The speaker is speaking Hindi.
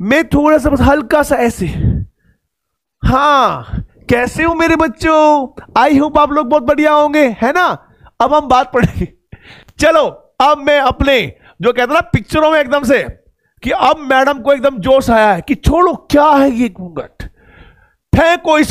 मैं थोड़ा सा बस हल्का सा ऐसे हाँ कैसे हो मेरे बच्चों आई होप आप लोग बहुत बढ़िया होंगे है ना अब हम बात पढ़ेंगे चलो अब मैं अपने जो कहते ना पिक्चरों में एकदम से कि अब मैडम को एकदम जोश आया है कि छोड़ो क्या है ये घूंघट फेंको इस